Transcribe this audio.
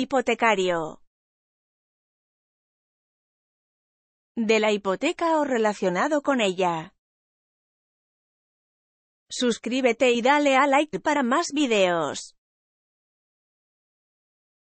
hipotecario. De la hipoteca o relacionado con ella. Suscríbete y dale a like para más videos.